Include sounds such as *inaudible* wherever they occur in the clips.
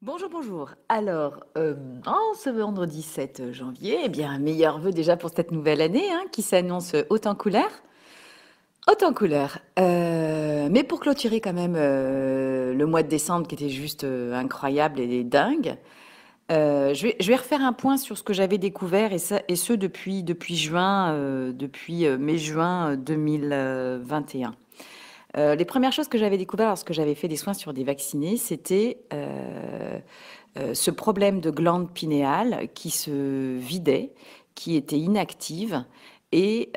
Bonjour, bonjour. Alors, euh, en ce vendredi 7 janvier, eh bien, meilleur vœu déjà pour cette nouvelle année hein, qui s'annonce autant en couleur. Autant couleur. Euh, mais pour clôturer quand même euh, le mois de décembre qui était juste incroyable et dingue, je vais, je, vais, refaire un point sur ce que j'avais découvert et, ce depuis juin, depuis mai-juin 2021. Euh, les premières choses que j'avais découvertes lorsque j'avais fait des soins sur des vaccinés, c'était euh, euh, ce problème de glande pinéale qui se vidait, qui était inactive, et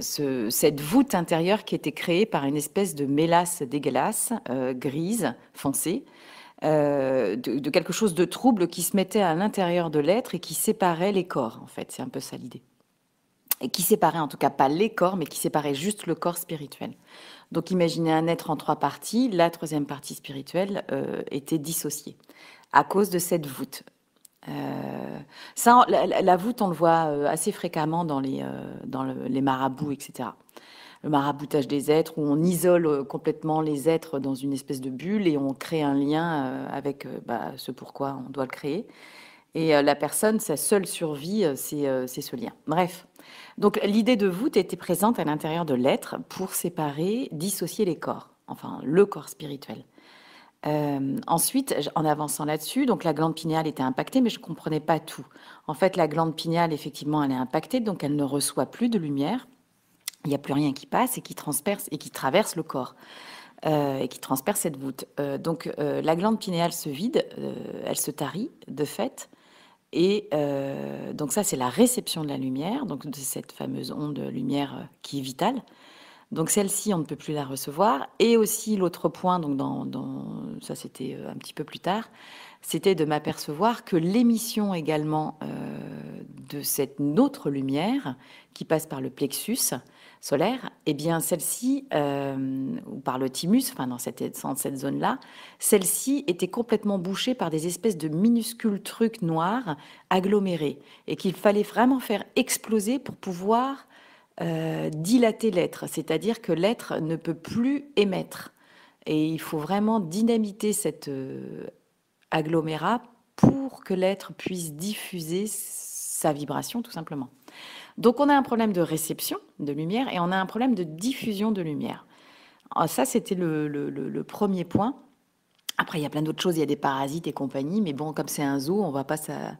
cette voûte intérieure qui était créée par une espèce de mélasse dégueulasse, grise, foncée. de, quelque chose de trouble qui se mettait à l'intérieur de l'être et qui séparait les corps, en fait. C'est un peu ça l'idée et qui séparait en tout cas pas les corps, mais qui séparait juste le corps spirituel. Donc imaginez un être en trois parties, la troisième partie spirituelle euh, était dissociée à cause de cette voûte. Euh, la, voûte, on le voit euh, assez fréquemment dans les, dans les marabouts, etc. Le maraboutage des êtres, où on isole complètement les êtres dans une espèce de bulle et on crée un lien avec bah, ce pourquoi on doit le créer. Et euh, la personne, sa seule survie, euh, euh, c'est ce lien. Bref. Donc l'idée de voûte était présente à l'intérieur de l'être pour séparer, dissocier les corps, enfin le corps spirituel. ensuite, en avançant là-dessus, donc la glande pinéale était impactée, mais je ne comprenais pas tout. En fait, la glande pinéale, effectivement, elle est impactée, donc elle ne reçoit plus de lumière. Il n'y a plus rien qui passe et qui transperce et qui traverse le corps. et qui transperce cette voûte. donc la glande pinéale se vide, elle se tarit de fait, et euh, donc ça, c'est la réception de la lumière, donc de cette fameuse onde lumière euh, qui est vitale. Donc celle-ci, on ne peut plus la recevoir. Et aussi l'autre point, donc dans ça c'était euh, un petit peu plus tard, c'était de m'apercevoir que l'émission également euh, de cette autre lumière qui passe par le plexus solaire, eh bien celle-ci, euh, ou par le thymus, enfin dans cette, dans cette zone-là, celle-ci était complètement bouchée par des espèces de minuscules trucs noirs agglomérés et qu'il fallait vraiment faire exploser pour pouvoir euh, dilater l'être, c'est-à-dire que l'être ne peut plus émettre. Et il faut vraiment dynamiter cette, agglomérat pour que l'être puisse diffuser sa vibration tout simplement. Donc on a un problème de réception de lumière et on a un problème de diffusion de lumière. Ah, ça c'était le, premier point. Après il y a plein d'autres choses, il y a des parasites et compagnie, mais bon comme c'est un zoo, on va pas ça,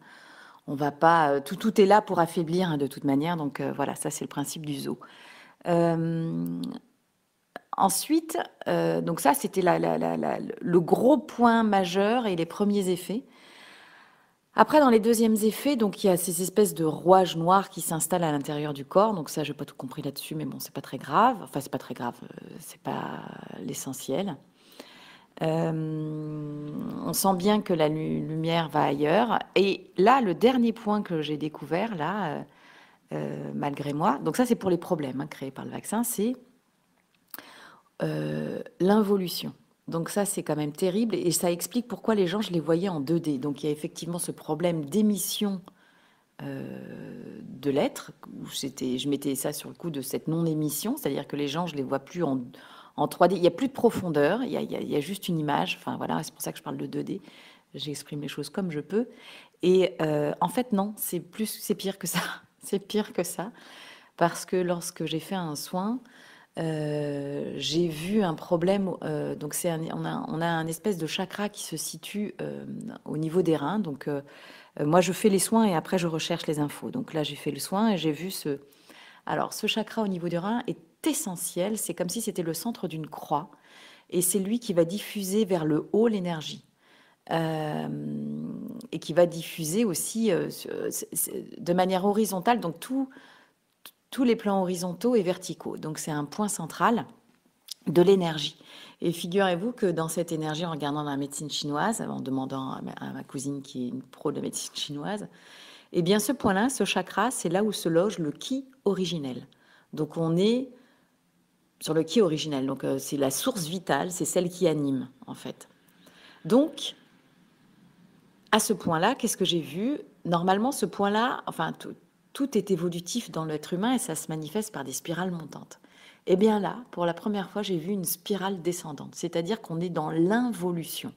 on va pas euh, tout tout est là pour affaiblir hein, de toute manière. Donc euh, voilà ça c'est le principe du zoo. Euh, Ensuite, euh, donc ça, c'était le gros point majeur et les premiers effets. Après, dans les deuxièmes effets, donc il y a ces espèces de rouages noirs qui s'installent à l'intérieur du corps. Donc ça, j'ai pas tout compris là-dessus, mais bon, c'est pas très grave. Enfin, c'est pas très grave. Euh, c'est pas l'essentiel. Euh, on sent bien que la lumière va ailleurs. Et là, le dernier point que j'ai découvert, là, malgré moi, donc ça c'est pour les problèmes hein, créés par le vaccin, c'est euh, l'involution. Donc ça, c'est quand même terrible et ça explique pourquoi les gens, je les voyais en 2D. Donc il y a effectivement ce problème d'émission euh, de l'être. Je mettais ça sur le coup de cette non-émission, c'est-à-dire que les gens, je les vois plus en, en 3D. Il n'y a plus de profondeur, il y, a, il y, a, juste une image. Enfin voilà, c'est pour ça que je parle de 2D. J'exprime les choses comme je peux. Et euh, en fait, non, c'est plus, c'est pire que ça. *laughs* C'est pire que ça. Parce que lorsque j'ai fait un soin, euh, j'ai vu un problème. Euh, donc, c'est on, a, on a un espèce de chakra qui se situe euh, au niveau des reins. Donc, moi, je fais les soins et après, je recherche les infos. Donc là, j'ai fait le soin et j'ai vu ce. Alors, ce chakra au niveau des reins est essentiel. C'est comme si c'était le centre d'une croix et c'est lui qui va diffuser vers le haut l'énergie. et qui va diffuser aussi de manière horizontale. Donc tout, les plans horizontaux et verticaux. Donc c'est un point central de l'énergie. Et figurez-vous que dans cette énergie, en regardant la médecine chinoise, en demandant à ma cousine qui est une pro de médecine chinoise, eh bien ce point-là, ce chakra, c'est là où se loge le qui originel. Donc on est sur le qui originel. Donc euh, c'est la source vitale, c'est celle qui anime en fait. Donc à ce point-là, qu'est-ce que j'ai vu Normalement, ce point-là, enfin tout, tout est évolutif dans l'être humain et ça se manifeste par des spirales montantes. Et eh bien là, pour la première fois, j'ai vu une spirale descendante, c'est-à-dire qu'on est dans l'involution.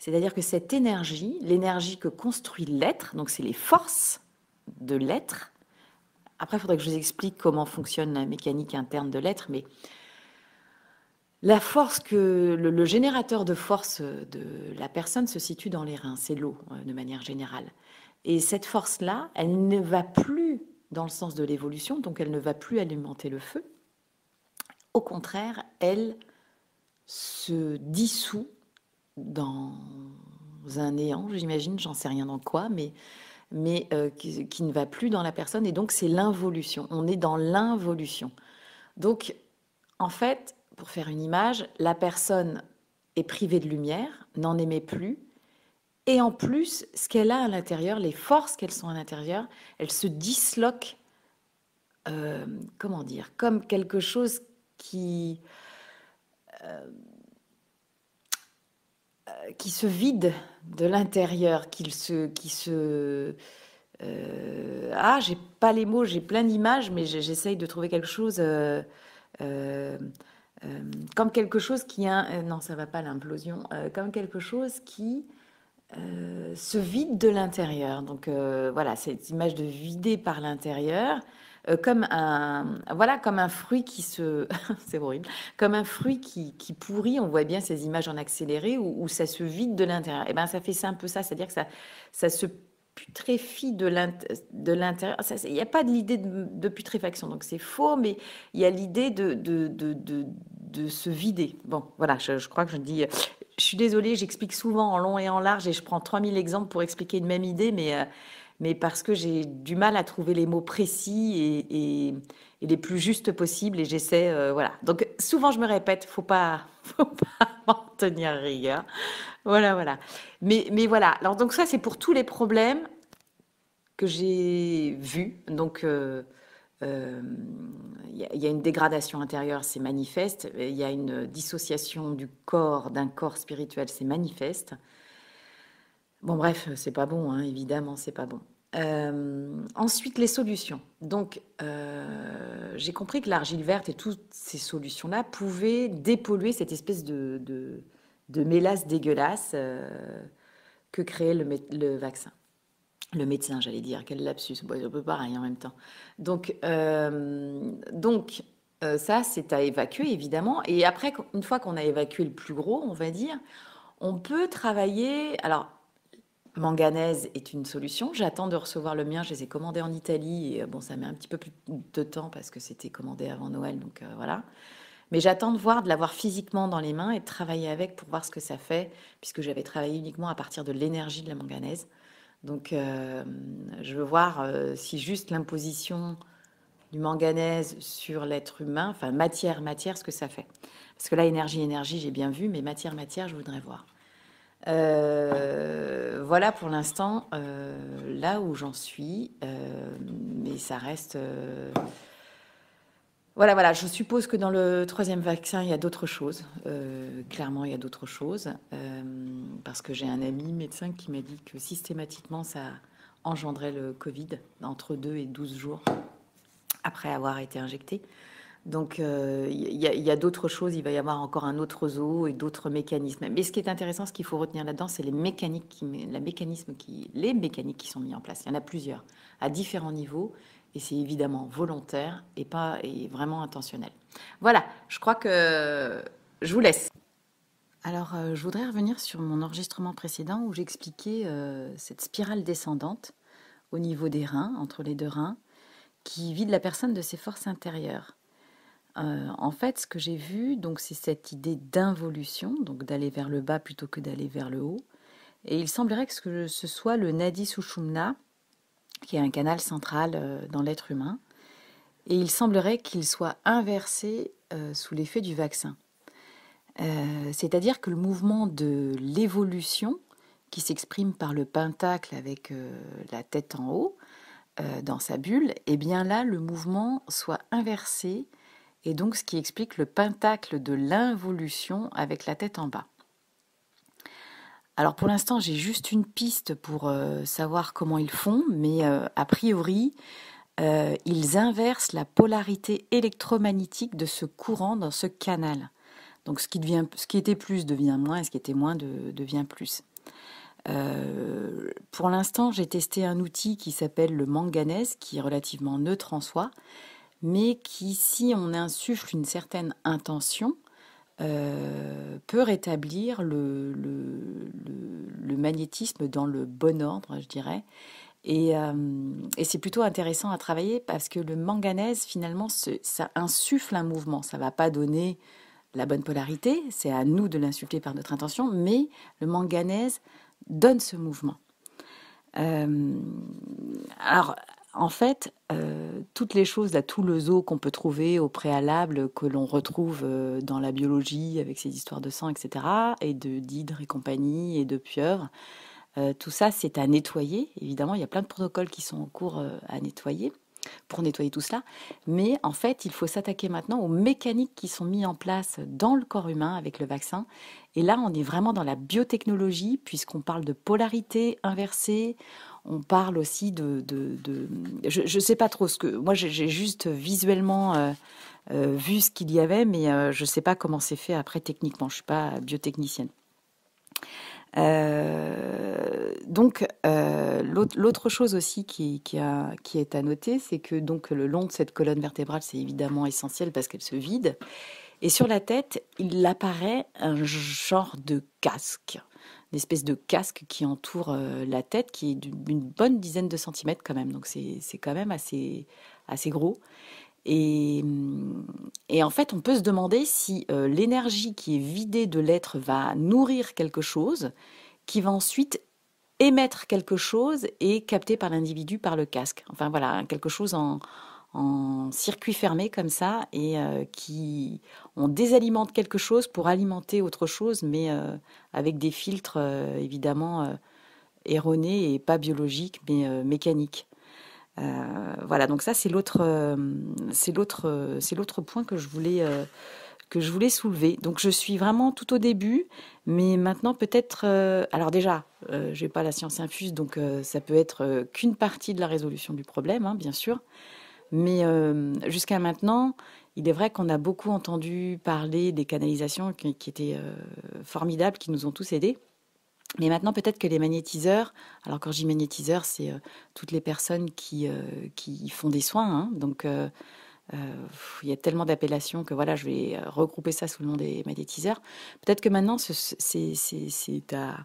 C'est-à-dire que cette énergie, l'énergie que construit l'être, donc c'est les forces de l'être, après il faudrait que je vous explique comment fonctionne la mécanique interne de l'être, mais la force que le, générateur de force de la personne se situe dans les reins, c'est l'eau euh, de manière générale. Et cette force-là, elle ne va plus dans le sens de l'évolution, donc elle ne va plus alimenter le feu. Au contraire, elle se dissout dans un néant, j'imagine, j'en sais rien dans quoi, mais, euh, qui, ne va plus dans la personne. Et donc, c'est l'involution. On est dans l'involution. Donc, en fait, pour faire une image, la personne est privée de lumière, n'en émet plus, et en plus, ce qu'elle a à l'intérieur, les forces qu'elles sont à l'intérieur, elles se disloquent, euh, comment dire, comme quelque chose qui, euh, euh, qui se vide de l'intérieur, qui se, qui se, ah, j'ai pas les mots, j'ai plein d'images, mais j'essaye de trouver quelque chose. comme quelque chose qui... non, ça va pas l'implosion. comme quelque chose qui se euh, vide de l'intérieur. Donc euh, voilà, cette image de vider par l'intérieur, euh, comme un voilà comme un fruit qui se *laughs* c'est horrible, comme un fruit qui, qui, pourrit. On voit bien ces images en accéléré où, ça se vide de l'intérieur. Et eh ben ça fait ça un peu ça, c'est-à-dire que ça ça se putréfie de l'intérieur. Il n'y a pas de l'idée de, putréfaction, donc c'est faux, mais il y a l'idée de de, de, de, se vider. Bon, voilà, je crois que je dis je suis désolée, j'explique souvent en long et en large et je prends 3000 exemples pour expliquer une même idée, mais, euh, mais parce que j'ai du mal à trouver les mots précis et, les plus justes possibles et j'essaie, euh, voilà. Donc souvent je me répète, faut pas, *laughs* faut pas en tenir rigueur. Voilà, voilà. Mais, mais voilà. Alors donc ça c'est pour tous les problèmes que j'ai vus. Donc euh, il euh, y, a une dégradation intérieure, c'est manifeste. Il y a une dissociation du corps, d'un corps spirituel, c'est manifeste. Bon, bref, c'est pas bon, hein, évidemment, c'est pas bon. Euh, ensuite, les solutions. Donc, euh, j'ai compris que l'argile verte et toutes ces solutions-là pouvaient dépolluer cette espèce de, de, mélasse dégueulasse que créait le, le vaccin. Le médecin, j'allais dire, quel lapsus, un peu pareil hein, en même temps. Donc, euh, donc euh, ça, c'est à évacuer, évidemment. Et après, une fois qu'on a évacué le plus gros, on va dire, on peut travailler. Alors, manganèse est une solution. J'attends de recevoir le mien. Je les ai commandés en Italie. Et, euh, bon, ça met un petit peu plus de temps parce que c'était commandé avant Noël. Donc, voilà. Mais j'attends de voir, de l'avoir physiquement dans les mains et de travailler avec pour voir ce que ça fait, puisque j'avais travaillé uniquement à partir de l'énergie de la manganèse. Donc, euh, je veux voir euh, si juste l'imposition du manganèse sur l'être humain, enfin matière, matière, ce que ça fait. Parce que là, énergie, énergie, j'ai bien vu, mais matière, matière, je voudrais voir. Euh, voilà pour l'instant là où j'en suis, mais ça reste voilà, voilà, je suppose que dans le troisième vaccin, il y a d'autres choses. Euh, clairement, il y a d'autres choses. Euh, parce que j'ai un ami médecin qui m'a dit que systématiquement, ça engendrait le Covid entre 2 et 12 jours après avoir été injecté. Donc, euh, il y a, d'autres choses. Il va y avoir encore un autre zoo et d'autres mécanismes. Mais ce qui est intéressant, ce qu'il faut retenir là-dedans, c'est les mécaniques, qui, la mécanisme les mécaniques qui sont mis en place. Il y en a plusieurs, à différents niveaux, et c'est évidemment volontaire et pas et vraiment intentionnel. Voilà, je crois que je vous laisse. Alors, euh, je voudrais revenir sur mon enregistrement précédent où j'expliquais euh, cette spirale descendante au niveau des reins, entre les deux reins, qui vide la personne de ses forces intérieures. Euh, en fait, ce que j'ai vu, donc, c'est cette idée d'involution, donc d'aller vers le bas plutôt que d'aller vers le haut. Et il semblerait que ce soit le nadi sushumna, qui est un canal central euh, dans l'être humain. Et il semblerait qu'il soit inversé euh, sous l'effet du vaccin. Euh, c'est-à-dire que le mouvement de l'évolution, qui s'exprime par le pentacle avec la tête en haut, dans sa bulle, et eh bien là, le mouvement soit inversé, et donc ce qui explique le pentacle de l'involution avec la tête en bas. Alors pour l'instant, j'ai juste une piste pour euh, savoir comment ils font, mais euh, a priori, euh, ils inversent la polarité électromagnétique de ce courant dans ce canal. Donc ce qui, était plus devient moins et ce qui était moins devient plus. pour l'instant, j'ai testé un outil qui s'appelle le manganèse, qui est relativement neutre en soi, mais qui, si on insuffle une certaine intention, euh, peut rétablir le, le, magnétisme dans le bon ordre, je dirais. Euh, et, c'est plutôt intéressant à travailler parce que le manganèse, finalement, ça insuffle un mouvement. Ça ne va pas donner la bonne polarité, c'est à nous de l'insuffler par notre intention, mais le manganèse donne ce mouvement. Euh, alors, en fait, euh, toutes les choses, tout le zoo qu'on peut trouver au préalable, que l'on retrouve euh, dans la biologie avec ses histoires de sang, etc., et de et compagnie, et de pieuvres, euh, tout ça, c'est à nettoyer. Évidemment, il y a plein de protocoles qui sont en cours à nettoyer, pour nettoyer tout cela. Mais en fait, il faut s'attaquer maintenant aux mécaniques qui sont mises en place dans le corps humain avec le vaccin. Et là, on est vraiment dans la biotechnologie, puisqu'on parle de polarité inversée, on parle aussi de... je ne sais pas trop ce que... Moi, j'ai juste visuellement euh, euh, vu ce qu'il y avait, mais euh, je ne sais pas comment c'est fait après techniquement. Je ne suis pas biotechnicienne. donc l'autre chose aussi qui, qui, est à noter, c'est que donc le long de cette colonne vertébrale, c'est évidemment essentiel parce qu'elle se vide. Et sur la tête, il apparaît un genre de casque espèce de casque qui entoure euh, la tête, qui est d'une bonne dizaine de centimètres quand même. Donc c'est quand même assez, assez gros. Et, hum, et, en fait, on peut se demander si euh, l'énergie qui est vidée de l'être va nourrir quelque chose, qui va ensuite émettre quelque chose et capté par l'individu par le casque. Enfin voilà, quelque chose en, en circuit fermé comme ça et euh, qui on désalimente quelque chose pour alimenter autre chose, mais euh, avec des filtres euh, évidemment erronés et pas biologiques mais mécaniques. voilà, donc ça c'est l'autre, c'est l'autre, c'est l'autre point que je voulais que je voulais soulever. Donc je suis vraiment tout au début, mais maintenant peut-être. alors déjà, je n'ai pas la science infuse, donc ça peut être qu'une partie de la résolution du problème, hein, bien sûr. Mais euh, jusqu'à maintenant, il est vrai qu'on a beaucoup entendu parler des canalisations qui, qui étaient euh, formidables, qui nous ont tous aidés. Mais maintenant, peut-être que les magnétiseurs, alors quand je dis magnétiseurs, c'est euh, toutes les personnes qui, qui font des soins. Hein. donc, il y a tellement d'appellations que voilà, je vais regrouper ça sous le nom des magnétiseurs. Peut-être que maintenant, c'est à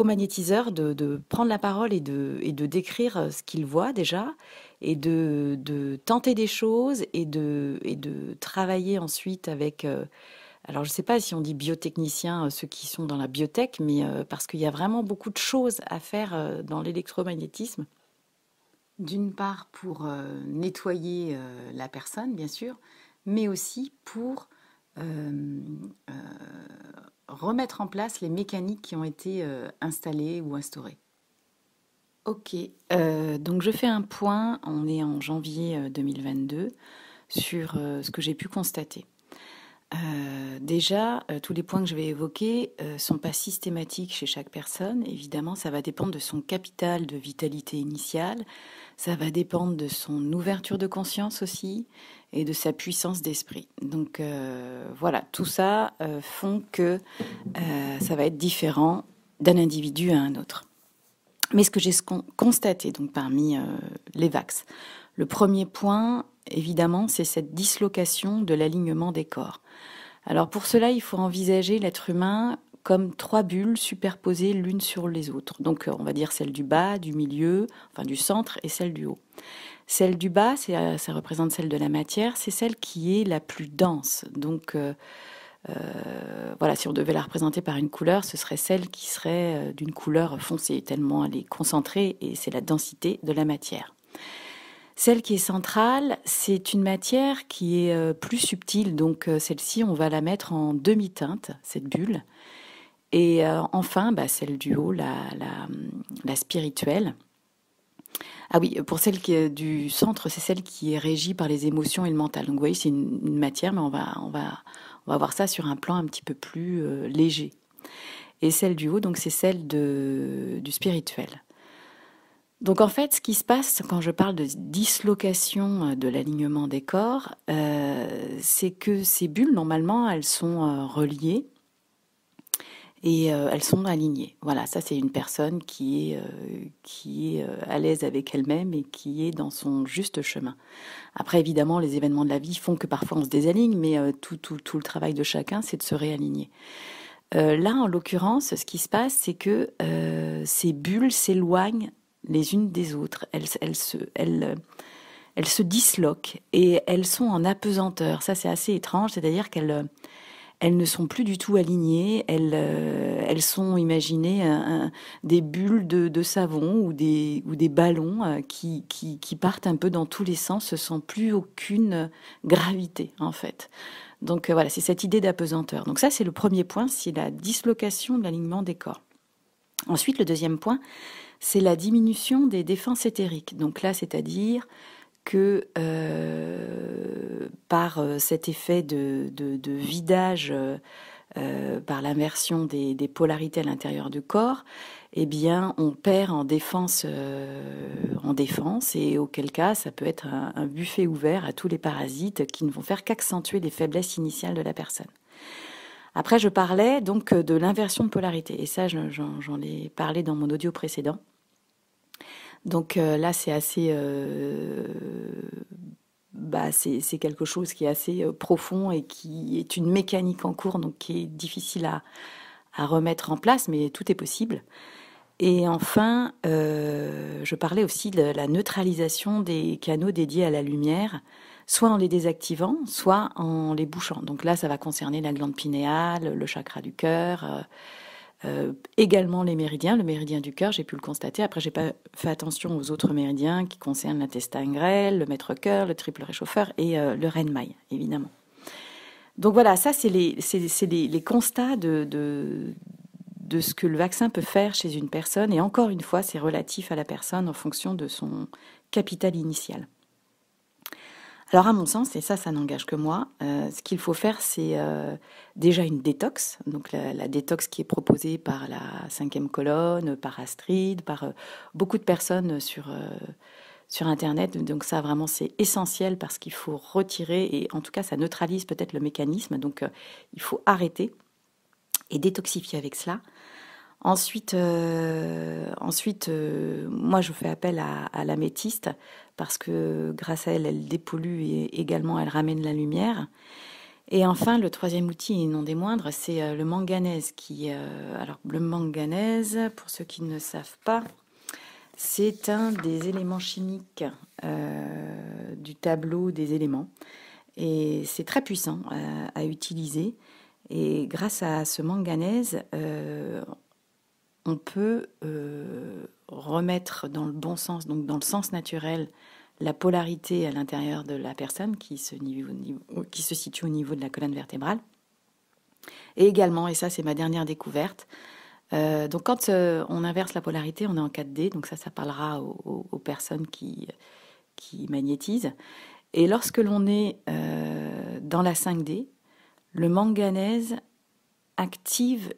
au magnétiseur de, prendre la parole et de, et de décrire euh, ce qu'il voit déjà, et de, tenter des choses, et de, et de travailler ensuite avec... Euh, alors je ne sais pas si on dit biotechnicien, euh, ceux qui sont dans la biotech, mais parce qu'il y a vraiment beaucoup de choses à faire dans l'électromagnétisme. D'une part pour nettoyer la personne, bien sûr, mais aussi pour remettre en place les mécaniques qui ont été euh, installées ou instaurées. Ok, euh, donc je fais un point, on est en janvier 2022, euh, sur ce que j'ai pu constater. déjà, tous les points que je vais évoquer ne sont pas systématiques chez chaque personne. Évidemment, ça va dépendre de son capital de vitalité initiale, ça va dépendre de son ouverture de conscience aussi et de sa puissance d'esprit. Donc euh, voilà, tout ça euh, font que euh, ça va être différent d'un individu à un autre. Mais ce que j'ai constaté donc parmi les vax, le premier point, évidemment, c'est cette dislocation de l'alignement des corps. Alors pour cela, il faut envisager l'être humain comme trois bulles superposées l'une sur les autres. Donc euh, on va dire celle du bas, du milieu, enfin du centre et celle du haut. Celle du bas, euh, ça représente celle de la matière, c'est celle qui est la plus dense. Donc euh, voilà, si on devait la représenter par une couleur, ce serait celle qui serait d'une couleur foncée, tellement elle est concentrée et c'est la densité de la matière. Celle qui est centrale, c'est une matière qui est plus subtile, donc celle-ci, on va la mettre en demi-teinte, cette bulle, et euh, enfin, bah, celle du haut, la, spirituelle. Ah oui, pour celle du centre, c'est celle qui est régie par les émotions et le mental. Donc vous voyez, c'est une, matière, mais on va, voir ça sur un plan un petit peu plus euh, léger. Et celle du haut, donc c'est celle du spirituel. Donc en fait, ce qui se passe quand je parle de dislocation euh, de l'alignement des corps, c'est que ces bulles, normalement, elles sont reliées et euh, elles sont alignées. Voilà, ça c'est une personne qui est, euh, qui est euh, à l'aise avec elle-même et qui est dans son juste chemin. Après, évidemment, les événements de la vie font que parfois on se désaligne, mais tout, tout, tout, le travail de chacun, c'est de se réaligner. là, en l'occurrence, ce qui se passe, c'est que ces bulles s'éloignent les unes des autres. Elles, elles se, elles, elles se disloquent et elles sont en apesanteur. Ça, c'est assez étrange, c'est-à-dire qu'elles elles ne sont plus du tout alignées, elles, euh, sont imaginées des bulles de, savon ou des, ballons euh, qui, partent un peu dans tous les sens sans plus aucune gravité en fait. Donc euh, voilà, c'est cette idée d'apesanteur. Donc ça c'est le premier point, c'est la dislocation de l'alignement des corps. Ensuite, le deuxième point, c'est la diminution des défenses éthériques. Donc là, c'est-à-dire que euh, par euh, cet effet de, vidage, euh, par l'inversion des, polarités à l'intérieur du corps, eh bien, on perd en défense, en défense, et auquel cas, ça peut être un, buffet ouvert à tous les parasites qui ne vont faire qu'accentuer les faiblesses initiales de la personne. Après, je parlais donc de l'inversion de polarité, et ça, j'en ai parlé dans mon audio précédent. Donc euh, là, c'est assez. Euh, bah, c'est quelque chose qui est assez euh, profond et qui est une mécanique en cours, donc qui est difficile à, à remettre en place, mais tout est possible. Et enfin, je parlais aussi de la neutralisation des canaux dédiés à la lumière, soit en les désactivant, soit en les bouchant. Donc là, ça va concerner la glande pinéale, le chakra du cœur. Euh, également les méridiens, le méridien du cœur, j'ai pu le constater. Après, j'ai pas fait attention aux autres méridiens qui concernent l'intestin grêle, le maître-cœur, le triple réchauffeur et euh, le renne maille évidemment. Donc voilà, ça, c'est les, constats de, ce que le vaccin peut faire chez une personne. Et encore une fois, c'est relatif à la personne en fonction de son capital initial. Alors à mon sens, et ça, ça n'engage que moi, euh, ce qu'il faut faire, c'est euh, déjà une détox, donc la, détox qui est proposée par la cinquième colonne, par Astrid, par euh, beaucoup de personnes sur, sur Internet. Donc ça, vraiment, c'est essentiel parce qu'il faut retirer, et en tout cas, ça neutralise peut-être le mécanisme, donc il faut arrêter et détoxifier avec cela. Ensuite, ensuite moi je fais appel à, à l'améthyste parce que grâce à elle, elle dépollue et également elle ramène la lumière. Et enfin, le troisième outil, et non des moindres, c'est euh, le manganèse. Euh, alors, le manganèse, pour ceux qui ne savent pas, c'est un des éléments chimiques euh, du tableau des éléments. Et c'est très puissant à utiliser. Et grâce à ce manganèse, on peut euh, remettre dans le bon sens, donc dans le sens naturel, la polarité à l'intérieur de la personne qui se, situe au niveau de la colonne vertébrale. Et également, et ça c'est ma dernière découverte, euh, donc quand euh, on inverse la polarité, on est en 4D, donc ça ça parlera aux, personnes qui, qui magnétisent. Et lorsque l'on est dans la 5D, le manganèse active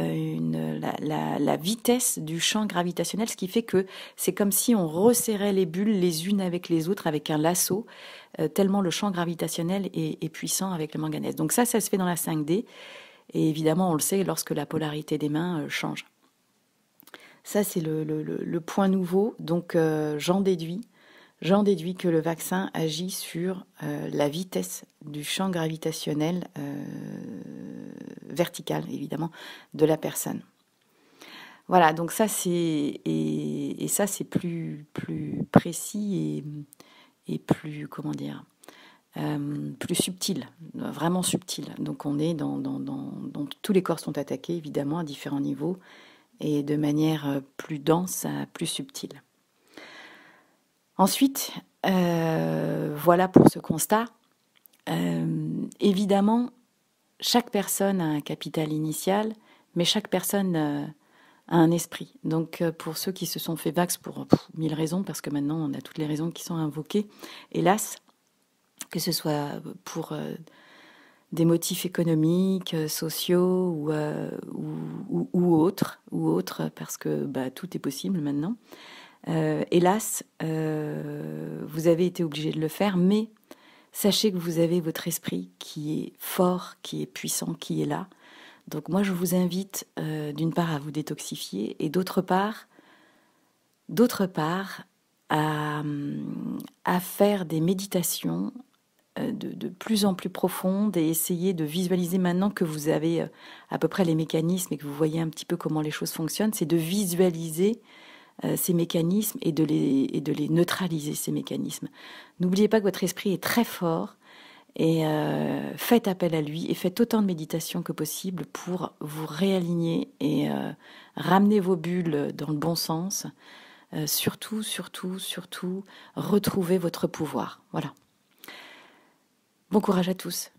euh, la, vitesse du champ gravitationnel, ce qui fait que c'est comme si on resserrait les bulles les unes avec les autres avec un lasso, euh, tellement le champ gravitationnel est, puissant avec le manganèse. Donc ça, ça se fait dans la 5D, et évidemment, on le sait lorsque la polarité des mains euh, change. Ça, c'est le, point nouveau, donc j'en déduis J'en déduis que le vaccin agit sur euh, la vitesse du champ gravitationnel euh, vertical, évidemment, de la personne. Voilà, donc ça c'est et, ça c'est plus plus précis et, plus comment dire euh, plus subtil, vraiment subtil. Donc on est dans, tous les corps sont attaqués évidemment à différents niveaux et de manière plus dense, plus subtile. Ensuite, euh, voilà pour ce constat. Euh, évidemment, chaque personne a un capital initial, mais chaque personne euh, a un esprit. Donc, pour ceux qui se sont fait vax pour mille raisons, parce que maintenant on a toutes les raisons qui sont invoquées, hélas, que ce soit pour des motifs économiques, sociaux ou, autres, ou autres, parce que bah, tout est possible maintenant. Euh, hélas, euh, vous avez été obligé de le faire, mais sachez que vous avez votre esprit qui est fort, qui est puissant, qui est là. Donc moi, je vous invite euh, d'une part à vous détoxifier et d'autre part, d'autre part, à, faire des méditations de, de, plus en plus profondes et essayer de visualiser maintenant que vous avez à peu près les mécanismes et que vous voyez un petit peu comment les choses fonctionnent, c'est de visualiser euh, ces mécanismes et de, les, et de les neutraliser, ces mécanismes. N'oubliez pas que votre esprit est très fort et euh, faites appel à lui et faites autant de méditation que possible pour vous réaligner et euh, ramener vos bulles dans le bon sens. surtout, surtout, surtout, retrouvez votre pouvoir. Voilà. Bon courage à tous.